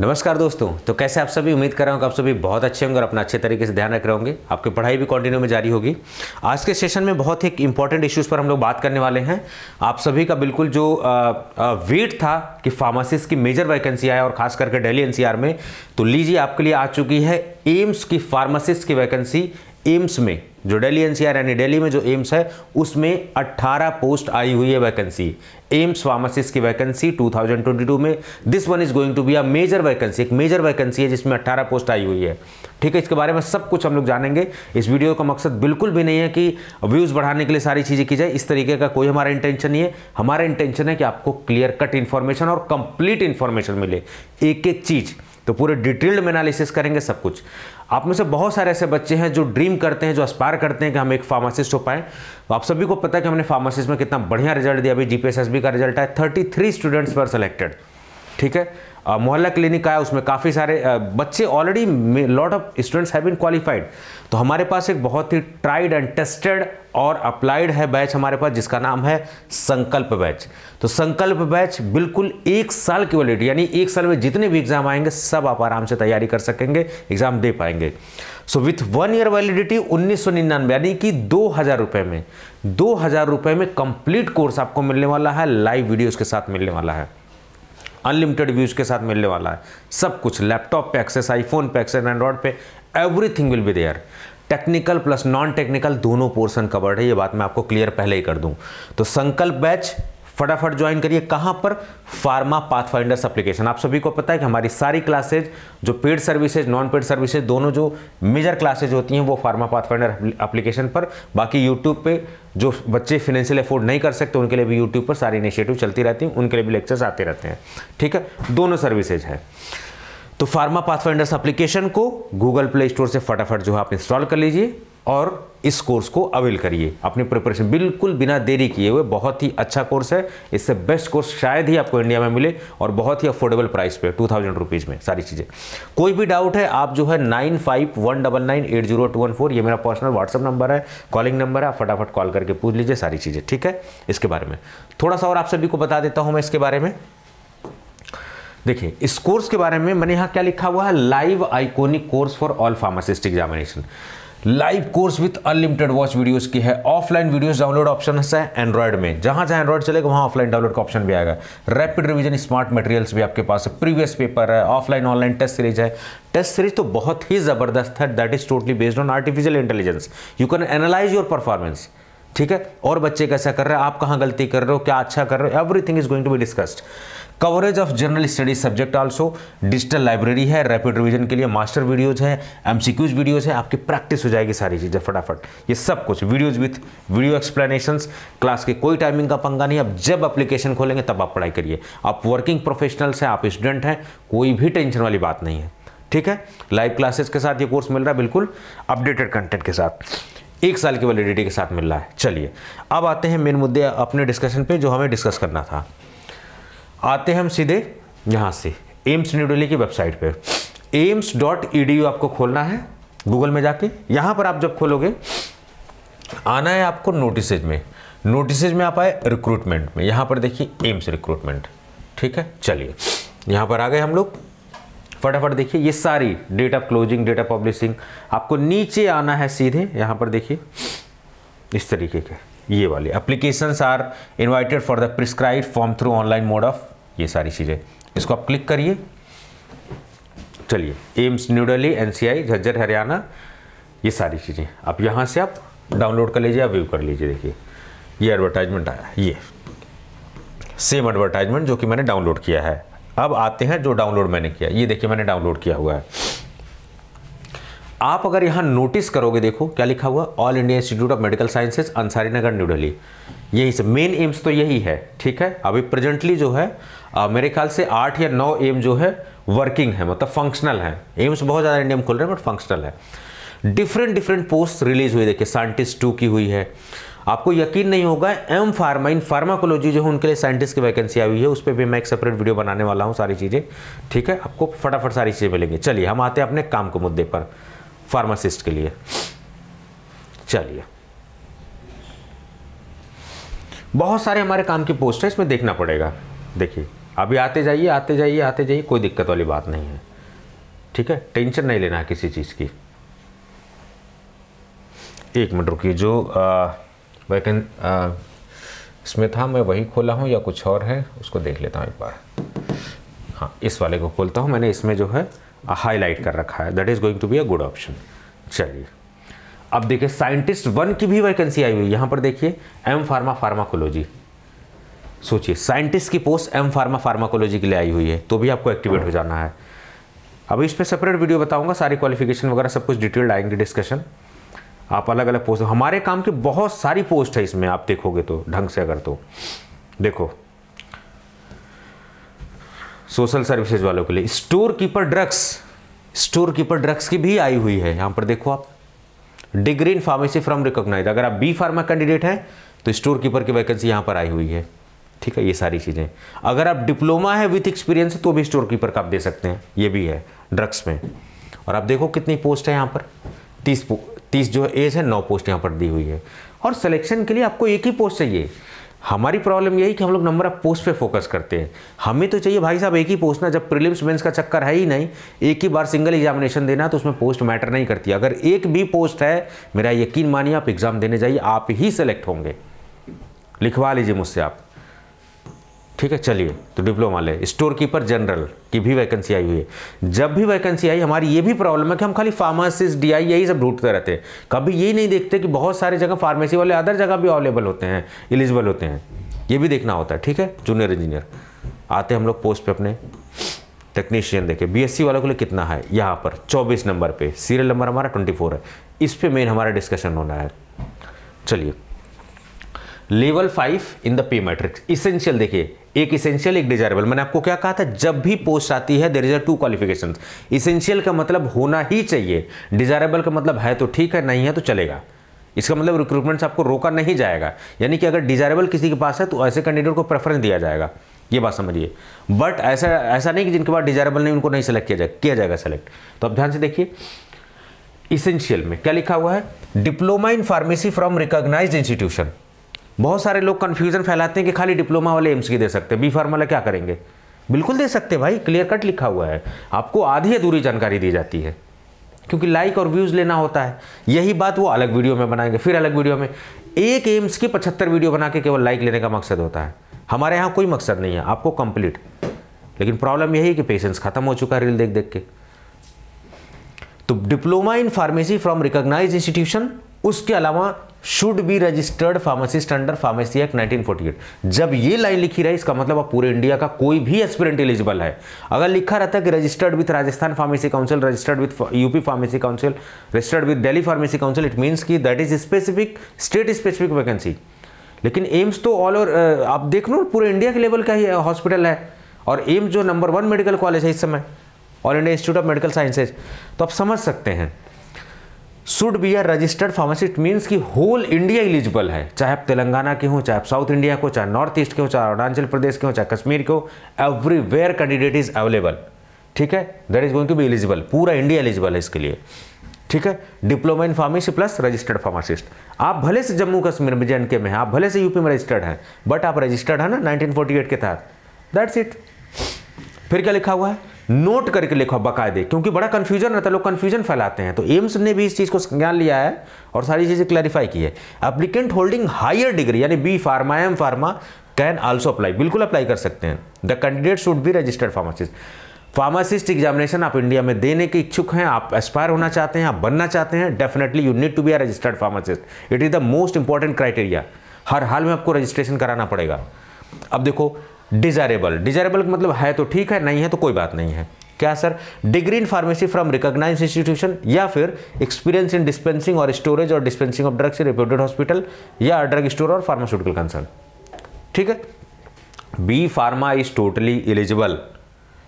नमस्कार दोस्तों तो कैसे आप सभी उम्मीद कर रहा हूँ कि आप सभी बहुत अच्छे होंगे और अपना अच्छे तरीके से ध्यान रख रहे होंगे आपकी पढ़ाई भी कंटिन्यू में जारी होगी आज के सेशन में बहुत ही इंपॉर्टेंट इश्यूज़ पर हम लोग बात करने वाले हैं आप सभी का बिल्कुल जो वेट था कि फार्मासिस्ट की मेजर वैकेंसी आया और खास करके डेली एन में तो लीजिए आपके लिए आ चुकी है एम्स की फार्मासिस्ट की वैकेंसी एम्स में जो डेली एनसीआर यानी डेली में जो एम्स है उसमें 18 पोस्ट आई हुई है वैकेंसी एम्स फार्मासिस्ट की वैकेंसी 2022 में this one is going to be a major vacancy एक मेजर वैकेंसी है जिसमें 18 पोस्ट आई हुई है ठीक है इसके बारे में सब कुछ हम लोग जानेंगे इस वीडियो का मकसद बिल्कुल भी नहीं है कि व्यूज़ बढ़ाने के लिए सारी चीज़ें की जाए इस तरीके का कोई हमारा इंटेंशन नहीं है हमारा इंटेंशन है कि आपको क्लियर कट इन्फॉर्मेशन और कंप्लीट इन्फॉर्मेशन मिले एक एक चीज़ तो पूरे डिटेल्ड में एनालिसिस करेंगे सब कुछ आप में से बहुत सारे ऐसे बच्चे हैं जो ड्रीम करते हैं जो अस्पायर करते हैं कि हम एक फार्मासिस्ट हो पाएँ तो आप सभी को पता है कि हमने फार्मासिस्ट में कितना बढ़िया रिजल्ट दिया अभी जी का रिजल्ट है थर्टी स्टूडेंट्स पर सेलेक्टेड ठीक है मोहल्ला क्लिनिक आया उसमें काफ़ी सारे बच्चे already lot of students have been qualified तो हमारे पास एक बहुत ही ट्राइड एंड टेस्टेड और अप्लाइड है बैच हमारे पास जिसका नाम है संकल्प बैच तो संकल्प बैच बिल्कुल एक साल की वैलिडिटी यानी एक साल में जितने भी एग्जाम आएंगे सब आप आराम से तैयारी कर सकेंगे एग्जाम दे पाएंगे so with one year validity उन्नीस सौ निन्यानवे यानी कि दो हज़ार रुपये में दो हज़ार रुपये में कंप्लीट कोर्स आपको मिलने वाला है लाइव वीडियोज़ के साथ मिलने वाला है अनलिमिटेड व्यूज़ के साथ मिलने वाला है सब कुछ लैपटॉप पे एक्सेस आईफोन पे एक्सेस एंड्रॉयड पे everything will be there technical plus non technical दोनों पोर्सन कवर्ड है ये बात मैं आपको क्लियर पहले ही कर दूं तो संकल्प बैच फटाफट ज्वाइन करिए कहाँ पर फार्मा पाथफाइंडर्स एप्लीकेशन आप सभी को पता है कि हमारी सारी क्लासेज जो paid services non paid services दोनों जो मेजर क्लासेज होती हैं वो फार्मा पाथफाइंडर एप्लीकेशन पर बाकी यूट्यूब पे जो बच्चे फाइनेंशियल अफोर्ड नहीं कर सकते उनके लिए भी यूट्यूब पर सारी इनिशिएटिव चलती रहती हैं उनके लिए भी लेक्चर्स आते रहते हैं ठीक है दोनों सर्विसेज है तो फार्मा पाथफाइंडर्स एप्लीकेशन को गूगल प्ले स्टोर से फटाफट जो है आप इंस्टॉल कर लीजिए और इस कोर्स को अवेल करिए अपनी प्रिपरेशन बिल्कुल बिना देरी किए हुए बहुत ही अच्छा कोर्स है इससे बेस्ट कोर्स शायद ही आपको इंडिया में मिले और बहुत ही अफोर्डेबल प्राइस पे टू थाउजेंड रुपीज़ में सारी चीज़ें कोई भी डाउट है आप जो है nine five one double nine eight zero two one four ये मेरा पर्सनल व्हाट्सअप नंबर है कॉलिंग नंबर है आप फटाफट कॉल करके पूछ लीजिए सारी चीज़ें ठीक है इसके बारे में थोड़ा सा और आप सभी को बता देता हूँ मैं इसके बारे में देखिए इस कोर्स के बारे में मैंने यहाँ क्या लिखा हुआ है live iconic course for all pharmacist examination live course with unlimited watch videos की है ऑफलाइन वीडियोस डाउनलोड ऑप्शन है एंड्रॉइड में जहां जहां एंड्रॉइड चलेगा वहां ऑफलाइन डाउनलोड का ऑप्शन भी आएगा रैपिड रिवीजन स्मार्ट मटेरियल्स भी आपके पास है प्रीवियस पेपर है ऑफलाइन ऑनलाइन टेस्ट सीरीज है टेस्ट सीरीज तो बहुत ही ज़बरदस्त है that is totally based on artificial intelligence you can analyse your performance ठीक है और बच्चे कैसा कर रहे हैं आप कहाँ गलती कर रहे हो क्या अच्छा कर रहे हो everything is going to be discussed coverage of general study subject also digital library है रैपिड रिवीजन के लिए मास्टर वीडियोज़ हैं एमसीक्यूज वीडियोज़ हैं आपकी प्रैक्टिस हो जाएगी सारी चीज़ें फटाफट ये सब कुछ videos with video explanation class के कोई टाइमिंग का पंगा नहीं अब जब अप्लीकेशन खोलेंगे तब आप पढ़ाई करिए आप वर्किंग प्रोफेशनल्स हैं आप स्टूडेंट हैं कोई भी टेंशन वाली बात नहीं है ठीक है लाइव क्लासेस के साथ ये कोर्स मिल रहा है बिल्कुल अपडेटेड कंटेंट के साथ एक साल की वैलिडिटी के साथ मिल रहा है चलिए अब आते हैं मेन मुद्दे अपने डिस्कशन पे जो हमें डिस्कस करना था आते हैं हम सीधे यहाँ से एम्स न्यू दिल्ली की वेबसाइट पे एम्स डॉट ई आपको खोलना है गूगल में जाके यहाँ पर आप जब खोलोगे आना है आपको नोटिसज में नोटिसज में आप आए रिक्रूटमेंट में यहाँ पर देखिए एम्स रिक्रूटमेंट ठीक है चलिए यहाँ पर आ गए हम लोग फटाफट देखिए ये सारी date of closing date of publishing आपको नीचे आना है सीधे यहाँ पर देखिए इस तरीके के ये वाले applications are invited for the prescribe form through online mode of ये सारी चीज़ें इसको आप क्लिक करिए चलिए एम्स न्यू डेली एनसीआई झज्जर हरियाणा ये सारी चीज़ें आप यहाँ से आप डाउनलोड कर लीजिए या व्यू कर लीजिए देखिए ये एडवर्टाइजमेंट आया ये सेम एडवर्टाइजमेंट जो कि मैंने डाउनलोड किया है अब आते हैं जो डाउनलोड मैंने किया ये देखिए मैंने डाउनलोड किया हुआ है आप अगर यहाँ नोटिस करोगे देखो क्या लिखा हुआ All India Institute of Medical Sciences Ansari Nagar new Delhi यही से मेन एम्स तो यही है ठीक है अभी प्रेजेंटली जो है आ, मेरे ख्याल से आठ या नौ एम जो है वर्किंग है मतलब फंक्शनल है एम्स बहुत ज़्यादा इंडिया में खुल रहे हैं बट फंक्शनल है डिफरेंट डिफरेंट पोस्ट रिलीज हुई देखिए साइंटिस्ट टू की हुई है आपको यकीन नहीं होगा एम फार्मा इन फार्माकोलॉजी जो है उनके लिए साइंटिस्ट की वैकेंसी आई हुई है उस पर भी मैं एक सेपरेट वीडियो बनाने वाला हूँ सारी चीज़ें ठीक है आपको फटाफट सारी चीज़ें मिलेंगी चलिए हम आते हैं अपने काम के मुद्दे पर फार्मासिस्ट के लिए चलिए बहुत सारे हमारे काम की पोस्ट है इसमें देखना पड़ेगा देखिए अभी आते जाइए आते जाइए आते जाइए कोई दिक्कत वाली बात नहीं है ठीक है टेंशन नहीं लेना है किसी चीज़ की एक मिनट रुकिए जो वैकें इसमें था मैं वही खोला हूँ या कुछ और है उसको देख लेता हूँ एक बार हाँ इस वाले को खोलता हूँ मैंने इसमें जो है हाईलाइट कर रखा है that is going to be a good option चलिए अब देखिए साइंटिस्ट वन की भी वैकेंसी आई हुई यहां पर देखिए एम फार्मा फार्माकोलॉजी सोचिए साइंटिस्ट की पोस्ट एम फार्मा फार्माकोलॉजी के लिए आई हुई है तो भी आपको एक्टिवेट हो जाना है अभी इस पर सेपरेट वीडियो बताऊंगा सारी क्वालिफिकेशन वगैरह सब कुछ डिटेल्ड आएंगे डिस्कशन आप अलग अलग पोस्ट हमारे काम की बहुत सारी पोस्ट है इसमें आप देखोगे तो ढंग से अगर तो देखो सोशल सर्विसेज वालों के लिए store keeper drugs store keeper drugs की भी आई हुई है यहाँ पर देखो आप degree in pharmacy from recognise अगर आप बी फार्मा कैंडिडेट हैं तो स्टोर कीपर की वैकेंसी यहां पर आई हुई है ठीक है ये सारी चीज़ें अगर आप डिप्लोमा है विथ एक्सपीरियंस तो भी स्टोर कीपर का आप दे सकते हैं ये भी है ड्रग्स में और आप देखो कितनी पोस्ट है यहाँ पर तीस तीस जो एज है नौ पोस्ट यहाँ पर दी हुई है और सिलेक्शन के लिए आपको एक ही पोस्ट चाहिए हमारी प्रॉब्लम यही कि हम लोग नंबर ऑफ पोस्ट पे फोकस करते हैं हमें तो चाहिए भाई साहब एक ही पोस्ट ना जब प्रीलिम्स मेंस का चक्कर है ही नहीं एक ही बार सिंगल एग्जामिनेशन देना तो उसमें पोस्ट मैटर नहीं करती अगर एक भी पोस्ट है मेरा यकीन मानिए आप एग्ज़ाम देने जाइए आप ही सेलेक्ट होंगे लिखवा लीजिए मुझसे आप ठीक है चलिए तो डिप्लोमा ले स्टोर कीपर जनरल की भी वैकेंसी आई हुई है जब भी वैकेंसी आई हमारी ये भी प्रॉब्लम है कि हम खाली फार्मासिस्ट डी आई यही सब ढूंढते रहते हैं कभी यही नहीं देखते कि बहुत सारे जगह फार्मेसी वाले अदर जगह भी अवेलेबल होते हैं एलिजिबल होते हैं ये भी देखना होता है ठीक है जूनियर इंजीनियर आते हम लोग पोस्ट पर अपने टेक्नीशियन देखे बी वालों के लिए कितना है यहाँ पर चौबीस नंबर पर सीरियल नंबर हमारा ट्वेंटी है इस पर मेन हमारा डिस्कशन होना है चलिए level five in the pay matrix essential देखिए एक इसेंशियल एक डिजायरेबल मैंने आपको क्या कहा था जब भी पोस्ट आती है there is a two qualification essential का मतलब होना ही चाहिए डिजायरेबल का मतलब है तो ठीक है नहीं है तो चलेगा इसका मतलब रिक्रूटमेंट आपको रोका नहीं जाएगा यानी कि अगर डिजायरेबल किसी के पास है तो ऐसे कैंडिडेट को प्रेफरेंस दिया जाएगा ये बात समझिए बट ऐसा ऐसा नहीं कि जिनके पास डिजायरेबल नहीं उनको नहीं सेलेक्ट किया जाएगा किया जाएगा सेलेक्ट तो अब ध्यान से देखिए इसेंशियल में क्या लिखा हुआ है diploma in pharmacy from recognised institution बहुत सारे लोग कन्फ्यूज़न फैलाते हैं कि खाली डिप्लोमा वाले एम्स की दे सकते हैं बी फार्मूला क्या करेंगे बिल्कुल दे सकते भाई क्लियर कट लिखा हुआ है आपको आधी अधूरी जानकारी दी जाती है क्योंकि लाइक और व्यूज़ लेना होता है यही बात वो अलग वीडियो में बनाएंगे फिर अलग वीडियो में एक एम्स की पचहत्तर वीडियो बना के केवल लाइक लेने का मकसद होता है हमारे यहाँ कोई मकसद नहीं है आपको कंप्लीट लेकिन प्रॉब्लम यही है कि पेशेंस खत्म हो चुका है रील देख देख के तो diploma in pharmacy from recognise institution उसके अलावा should be registered pharmacist under pharmacy act nineteen forty eight जब ये लाइन लिखी रही इसका मतलब अब पूरे इंडिया का कोई भी एस्पिरेंट एलिजिबल है अगर लिखा रहता है कि registered with Rajasthan pharmacy council registered with UP pharmacy council registered with Delhi pharmacy council it means की that is specific state specific vacancy लेकिन एम्स तो ऑल ओवर आप देख लो पूरे इंडिया के लेवल का ही हॉस्पिटल है और एम्स जो नंबर वन मेडिकल कॉलेज है इस समय All India Institute of Medical Sciences तो आप समझ सकते हैं should be are registered pharmacist means कि होल इंडिया एलिजिबल है चाहे आप तेलंगाना के हो चाहे आप साउथ इंडिया को चाहे नॉर्थ ईस्ट के हो चाहे अरुणाचल प्रदेश के हो चाहे कश्मीर के हो एवरीवेयर कैंडिडेट इज अवेलेबल ठीक है that is going to be eligible पूरा इंडिया एलिजिबल है इसके लिए ठीक है diploma in pharmacy plus registered pharmacist आप भले से जम्मू कश्मीर में जे के में आप भले से यूपी में रजिस्टर्ड हैं बट आप रजिस्टर्ड हैं ना 1948 के तहत दैट्स इट फिर क्या लिखा हुआ है नोट करके लिखो बकायदे क्योंकि बड़ा कन्फ्यूजन रहता है लोग कन्फ्यूजन फैलाते हैं तो एम्स ने भी इस चीज़ को संज्ञान लिया है और सारी चीज़ें क्लैरिफाई की है अप्लीकेंट होल्डिंग हायर डिग्री यानी B pharma M pharma can also apply बिल्कुल अप्लाई कर सकते हैं the candidate should be registered pharmacist pharmacist examination आप इंडिया में देने के इच्छुक हैं आप एस्पायर होना चाहते हैं आप बनना चाहते हैं definitely you need to be a registered pharmacist it is the most important criteria हर हाल में आपको रजिस्ट्रेशन कराना पड़ेगा अब देखो डिजायरेबल डिजायरेबल मतलब है तो ठीक है नहीं है तो कोई बात नहीं है क्या sir degree in pharmacy from recognise institution या फिर एक्सपीरियंस इन डिस्पेंसिंग और स्टोरेज और dispensing of drugs in reputed hospital या ड्रग स्टोर और फार्मास्यूटिकल कंसर्न ठीक है B pharma is totally eligible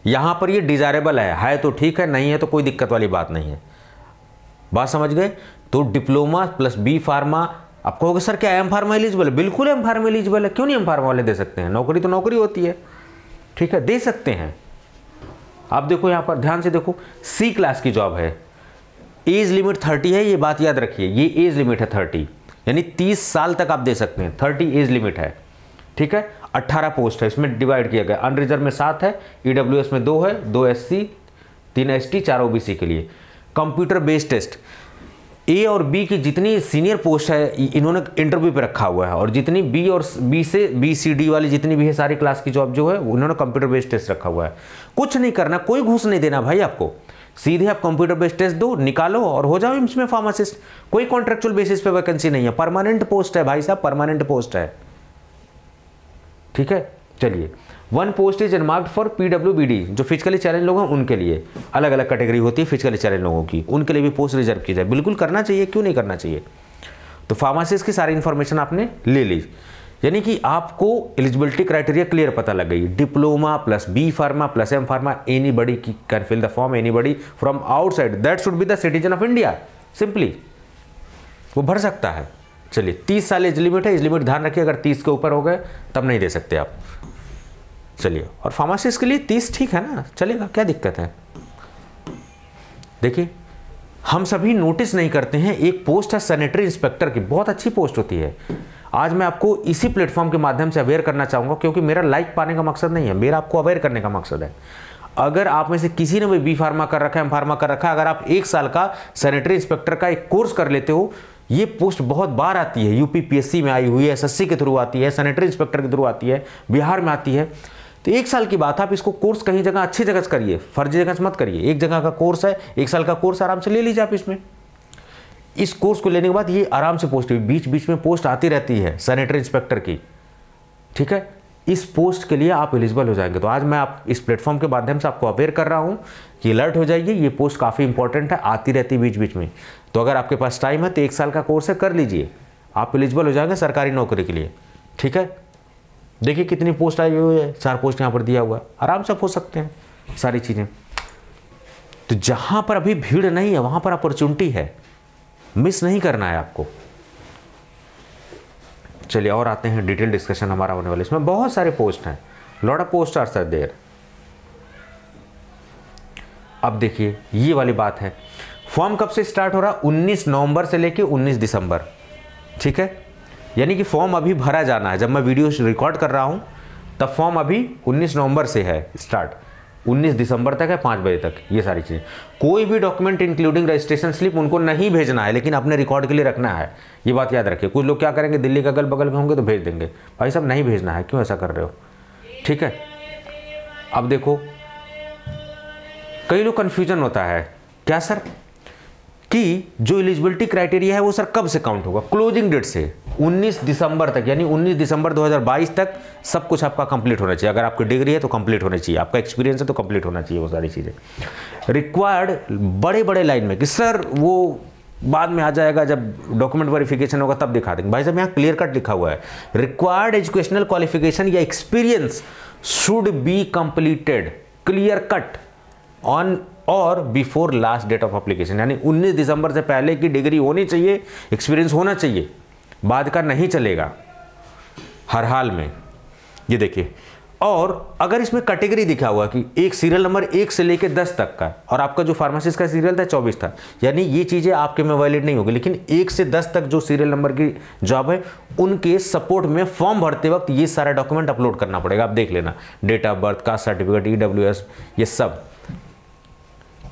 यहां पर ये डिजायरेबल है है तो ठीक है नहीं है तो कोई दिक्कत वाली बात नहीं है बात समझ गए तो डिप्लोमा प्लस बी फार्मा आप कहोगे सर क्या एम फार्मा एलिजिबल है बिल्कुल एम फार्मा एलिजिबल है क्यों नहीं एम फार्मा वाले दे सकते हैं नौकरी तो नौकरी होती है ठीक है दे सकते हैं आप देखो यहाँ पर ध्यान से देखो सी क्लास की जॉब है एज लिमिट थर्टी है ये बात याद रखिए ये एज लिमिट है थर्टी यानी तीस साल तक आप दे सकते हैं थर्टी एज लिमिट है ठीक है अट्ठारह पोस्ट है इसमें डिवाइड किया गया अनरिजर्व में सात है ई e में दो है दो एस सी तीन एस चार ओ के लिए कंप्यूटर बेस्ड टेस्ट ए और बी की जितनी सीनियर पोस्ट है इन्होंने इंटरव्यू पे रखा हुआ है और जितनी बी और बी से बी सी डी वाली जितनी भी है सारी क्लास की जॉब जो है उन्होंने कंप्यूटर बेस्ड टेस्ट रखा हुआ है कुछ नहीं करना कोई घूस नहीं देना भाई आपको सीधे आप कंप्यूटर बेस्ड टेस्ट दो निकालो और हो जाओ इसमें फार्मासिस्ट कोई कॉन्ट्रेक्चुअल बेसिस पे वैकेंसी नहीं है परमानेंट पोस्ट है भाई साहब परमानेंट पोस्ट है ठीक है चलिए one post is earmarked for PWBD जो फिजिकली चैलेंज लोग हैं उनके लिए अलग अलग कैटेगरी होती है फिजिकली चैलेंज लोगों की उनके लिए भी पोस्ट रिजर्व की जाए बिल्कुल करना चाहिए क्यों नहीं करना चाहिए तो फार्मासिस्ट की सारी इन्फॉर्मेशन आपने ले ली यानी कि आपको एलिजिबिलिटी क्राइटेरिया क्लियर पता लग गई diploma plus B pharma plus M pharma anybody की can fill the form anybody from outside that should be the citizen of India simply वो भर सकता है चलिए तीस साल एज लिमिट है एज लिमिट ध्यान रखिए अगर तीस के ऊपर हो गए तब नहीं दे सकते आप चलिए और फार्मासिस्ट के लिए तीस ठीक है ना चलेगा क्या दिक्कत है देखिए हम सभी नोटिस नहीं करते हैं एक पोस्ट है सैनिटरी इंस्पेक्टर की बहुत अच्छी पोस्ट होती है आज मैं आपको इसी प्लेटफॉर्म के माध्यम से अवेयर करना चाहूँगा क्योंकि मेरा लाइक पाने का मकसद नहीं है मेरा आपको अवेयर करने का मकसद है अगर आप में से किसी ने भी बी फार्मा कर रखा है एम फार्मा कर रखा है अगर आप एक साल का सैनिटरी इंस्पेक्टर का एक कोर्स कर लेते हो ये पोस्ट बहुत बार आती है यूपीपीएससी में आई हुई है एसएससी के थ्रू आती है सैनिटरी इंस्पेक्टर के थ्रू आती है बिहार में आती है तो एक साल की बात आप इसको कोर्स कहीं जगह अच्छी जगह से करिए फर्जी जगह से मत करिए एक जगह का कोर्स है एक साल का कोर्स आराम से ले लीजिए आप इसमें इस कोर्स को लेने के बाद ये आराम से पोस्ट बीच बीच में पोस्ट आती रहती है सैनिटरी इंस्पेक्टर की ठीक है इस पोस्ट के लिए आप एलिजिबल हो जाएंगे तो आज मैं आप इस प्लेटफॉर्म के माध्यम से आपको अवेयर कर रहा हूँ कि अलर्ट हो जाइए ये पोस्ट काफ़ी इंपॉर्टेंट है आती रहती है बीच बीच में तो अगर आपके पास टाइम है तो एक साल का कोर्स है कर लीजिए आप एलिजिबल हो जाएंगे सरकारी नौकरी के लिए ठीक है देखिए कितनी पोस्ट आई हुई है चार पोस्ट यहाँ पर दिया हुआ है आराम से हो सकते हैं सारी चीज़ें तो जहाँ पर अभी भीड़ नहीं है वहाँ पर अपॉर्चुनिटी है मिस नहीं करना है आपको चलिए और आते हैं डिटेल डिस्कशन हमारा होने वाला इसमें बहुत सारे पोस्ट हैं lot of post are sir there अब देखिए ये वाली बात है फॉर्म कब से स्टार्ट हो रहा है 19 नवंबर से लेके 19 दिसंबर ठीक है यानी कि फॉर्म अभी भरा जाना है जब मैं वीडियो रिकॉर्ड कर रहा हूँ तब फॉर्म अभी 19 नवंबर से है स्टार्ट 19 दिसंबर तक है पाँच बजे तक ये सारी चीज़ें कोई भी डॉक्यूमेंट इंक्लूडिंग रजिस्ट्रेशन स्लिप उनको नहीं भेजना है लेकिन अपने रिकॉर्ड के लिए रखना है ये बात याद रखिए कुछ लोग क्या करेंगे दिल्ली के अगल बगल में होंगे तो भेज देंगे भाई साहब नहीं भेजना है क्यों ऐसा कर रहे हो ठीक है अब देखो कई लोग कन्फ्यूजन होता है क्या सर कि जो एलिजिबिलिटी क्राइटेरिया है वो सर कब से काउंट होगा क्लोजिंग डेट से 19 दिसंबर तक यानी 19 दिसंबर 2022 तक सब कुछ आपका कंप्लीट होना चाहिए अगर आपकी डिग्री है तो कंप्लीट होना चाहिए आपका एक्सपीरियंस है तो कंप्लीट होना चाहिए वो सारी चीज़ें रिक्वायर्ड बड़े बड़े लाइन में कि सर वो बाद में आ जाएगा जब डॉक्यूमेंट वेरिफिकेशन होगा तब दिखा देंगे भाई साहब यहाँ क्लियर कट लिखा हुआ है रिक्वायर्ड एजुकेशनल क्वालिफिकेशन या experience should be completed clear cut on और before last date of application यानी 19 दिसंबर से पहले की डिग्री होनी चाहिए एक्सपीरियंस होना चाहिए बाद का नहीं चलेगा हर हाल में ये देखिए और अगर इसमें कैटेगरी दिखा हुआ कि एक सीरियल नंबर एक से लेकर दस तक का और आपका जो फार्मासिस्ट का सीरियल था चौबीस था यानी ये चीज़ें आपके में वैलिड नहीं होगी लेकिन एक से दस तक जो सीरियल नंबर की जॉब है उनके सपोर्ट में फॉर्म भरते वक्त ये सारा डॉक्यूमेंट अपलोड करना पड़ेगा आप देख लेना date of birth caste certificate ई ये सब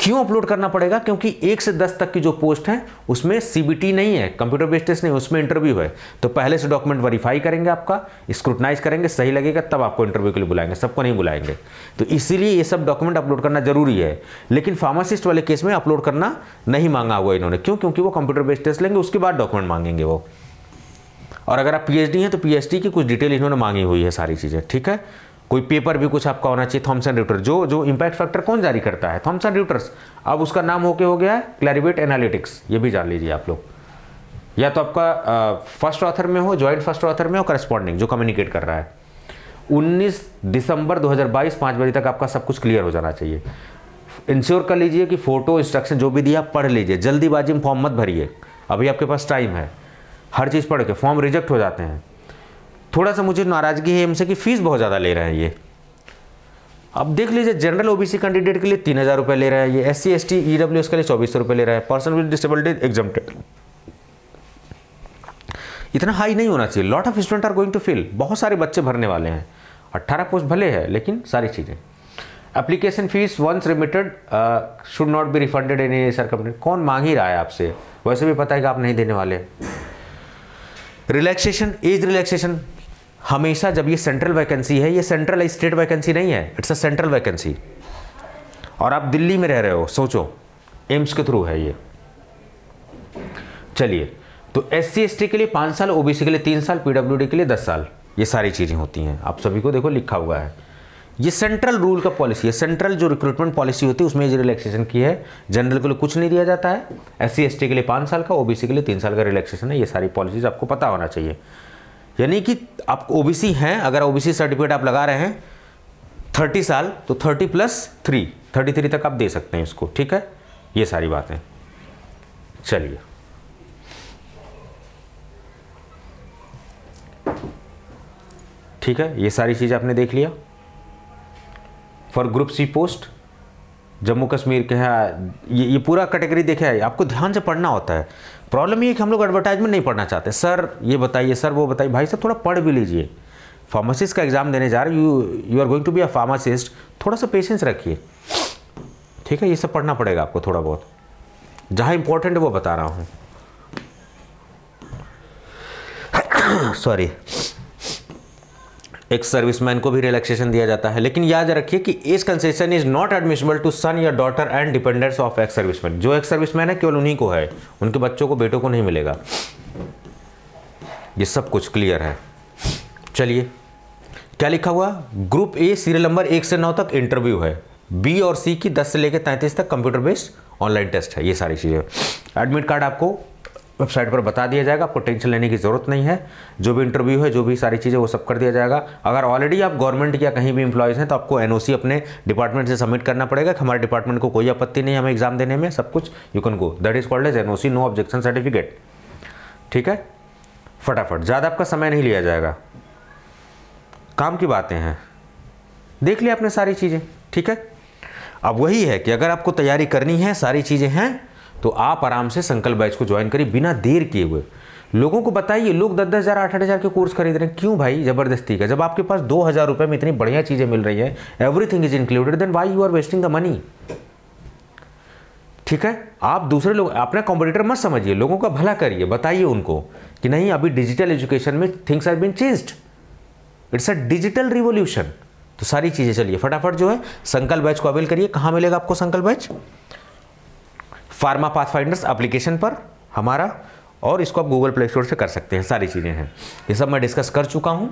क्यों अपलोड करना पड़ेगा क्योंकि एक से दस तक की जो पोस्ट है उसमें सीबीटी नहीं है कंप्यूटर बेस्ड टेस्ट नहीं उसमें इंटरव्यू है तो पहले से डॉक्यूमेंट वेरीफाई करेंगे आपका स्क्रूटनाइज करेंगे सही लगेगा तब आपको इंटरव्यू के लिए बुलाएंगे सबको नहीं बुलाएंगे तो इसीलिए ये सब डॉक्यूमेंट अपलोड करना जरूरी है लेकिन फार्मासिस्ट वाले केस में अपलोड करना नहीं मांगा हुआ इन्होंने क्यों क्योंकि वो कंप्यूटर बेस्ड टेस्ट लेंगे उसके बाद डॉक्यूमेंट मांगेंगे वो और अगर आप पीएचडी हैं तो पीएचडी की कुछ डिटेल इन्होंने मांगी हुई है सारी चीज़ें ठीक है कोई पेपर भी कुछ आपका होना चाहिए थॉमसन ड्यूटर जो जो इम्पैक्ट फैक्टर कौन जारी करता है थॉमसन ड्यूटर्स अब उसका नाम होके हो गया है क्लैरिबेट एनालिटिक्स ये भी जान लीजिए आप लोग या तो आपका फर्स्ट ऑथर में हो ज्वाइंट फर्स्ट ऑथर में हो करस्पॉन्डिंग जो कम्युनिकेट कर रहा है 19 दिसंबर 2022 पाँच बजे तक आपका सब कुछ क्लियर हो जाना चाहिए इंश्योर कर लीजिए कि फ़ोटो इंस्ट्रक्शन जो भी दिया पढ़ लीजिए जल्दीबाजी में फॉर्म मत भरिए अभी आपके पास टाइम है हर चीज़ पढ़ के फॉर्म रिजेक्ट हो जाते हैं थोड़ा सा मुझे नाराज़गी है एम्स की फ़ीस बहुत ज़्यादा ले रहे हैं ये अब देख लीजिए जनरल ओबीसी कैंडिडेट के लिए तीन हज़ार रुपये ले रहा है ये S C S T E W S के लिए चौबीस सौ रुपये ले रहा है पर्सन विद डिसेबिलिटी एग्जामटेड इतना हाई नहीं होना चाहिए lot of student are going to fill बहुत सारे बच्चे भरने वाले हैं अट्ठारह पोस्ट भले है लेकिन सारी चीज़ें application fees once remitted should not be refunded in sir company कौन मांग ही रहा है आपसे वैसे भी पता है कि आप नहीं देने वाले रिलैक्सेशन एज रिलैक्सेशन हमेशा जब ये सेंट्रल वैकेंसी है ये सेंट्रल स्टेट वैकेंसी नहीं है इट्स अ सेंट्रल वैकेंसी और आप दिल्ली में रह रहे हो सोचो एम्स के थ्रू है ये चलिए तो एस सी के लिए पाँच साल ओबीसी के लिए तीन साल पी के लिए दस साल ये सारी चीज़ें होती हैं आप सभी को देखो लिखा हुआ है ये सेंट्रल रूल का पॉलिसी है सेंट्रल जो रिक्रूटमेंट पॉलिसी होती है उसमें ये रिलैक्सेशन की है जनरल के लिए कुछ नहीं दिया जाता है एस सी के लिए पाँच साल का ओबीसी के लिए तीन साल का रिलैक्सेशन है ये सारी पॉलिसीज आपको पता होना चाहिए यानी कि आप ओबीसी हैं अगर ओबीसी सर्टिफिकेट आप लगा रहे हैं थर्टी साल तो thirty plus three thirty three तक आप दे सकते हैं इसको ठीक है ये सारी बातें चलिए ठीक है ये सारी चीज़ आपने देख लिया for group C post Jammu Kashmir के हैं ये ये पूरा कैटेगरी देखे आपको ध्यान से पढ़ना होता है प्रॉब्लम ये कि हम लोग एडवर्टाइजमेंट नहीं पढ़ना चाहते सर ये बताइए सर वो बताइए भाई साहब थोड़ा पढ़ भी लीजिए फार्मासिस्ट का एग्ज़ाम देने जा रहे you you are going to be a pharmacist थोड़ा सा पेशेंस रखिए ठीक है ये सब पढ़ना पड़ेगा आपको थोड़ा बहुत जहाँ इम्पोर्टेंट है वो बता रहा हूँ सॉरी एक सर्विसमैन को भी रिलैक्सेशन दिया जाता है लेकिन याद रखिए कि इस concession is not admissible to son या daughter and dependents of ex serviceman जो एक्स सर्विसमैन है केवल उन्हीं को है उनके बच्चों को बेटों को नहीं मिलेगा ये सब कुछ क्लियर है चलिए क्या लिखा हुआ ग्रुप ए सीरियल नंबर एक से नौ तक इंटरव्यू है बी और सी की दस से लेकर तैंतीस तक कंप्यूटर बेस्ड ऑनलाइन टेस्ट है ये सारी चीज़ें एडमिट कार्ड आपको वेबसाइट पर बता दिया जाएगा आपको टेंशन लेने की ज़रूरत नहीं है जो भी इंटरव्यू है जो भी सारी चीज़ें वो सब कर दिया जाएगा अगर ऑलरेडी आप गवर्नमेंट या कहीं भी इंप्लॉयज़ हैं तो आपको एन अपने डिपार्टमेंट से सबमिट करना पड़ेगा कि हमारे डिपार्टमेंट को कोई आपत्ति नहीं हमें एग्जाम देने में सब कुछ you can go that is called as an no objection certificate ठीक है फटाफट ज़्यादा आपका समय नहीं लिया जाएगा काम की बातें हैं देख लिया आपने सारी चीज़ें ठीक है अब वही है कि अगर आपको तैयारी करनी है सारी चीज़ें हैं तो आप आराम से संकल्प बैच को ज्वाइन करिए बिना देर किए हुए लोगों को बताइए लोग दस दस हज़ार आठ आठ हज़ार के कोर्स खरीद रहे हैं क्यों भाई ज़बरदस्ती का जब आपके पास दो हज़ार रुपये में इतनी बढ़िया चीज़ें मिल रही हैं thing is included then why you are wasting the money ठीक है आप दूसरे लोग अपना कॉम्पिटिटर मत समझिए लोगों का भला करिए बताइए उनको कि नहीं अभी डिजिटल एजुकेशन में things are been changed it's a digital revolution तो सारी चीज़ें चलिए फटाफट जो है संकल्प बैच को अवेल करिए कहाँ मिलेगा आपको Sankalp batch Pharma Pathfinders application पर हमारा और इसको आप गूगल प्ले स्टोर से कर सकते हैं सारी चीज़ें हैं ये सब मैं डिस्कस कर चुका हूँ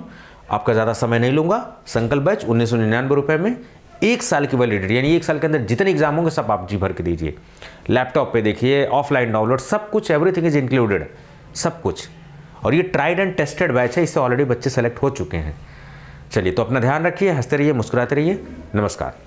आपका ज़्यादा समय नहीं लूँगा संकल्प बैच उन्नीस सौ निन्यानवे रुपये में एक साल की वैलिडिटी यानी एक साल के अंदर जितने एग्जाम होंगे सब आप जी भर के दीजिए लैपटॉप पे देखिए ऑफलाइन डाउनलोड सब कुछ एवरीथिंग इज इंक्लूडेड सब कुछ और ये ट्राइड एंड टेस्टेड बैच है इससे ऑलरेडी बच्चे सेलेक्ट हो चुके हैं चलिए तो अपना ध्यान रखिए हंसते रहिए मुस्कुराते रहिए नमस्कार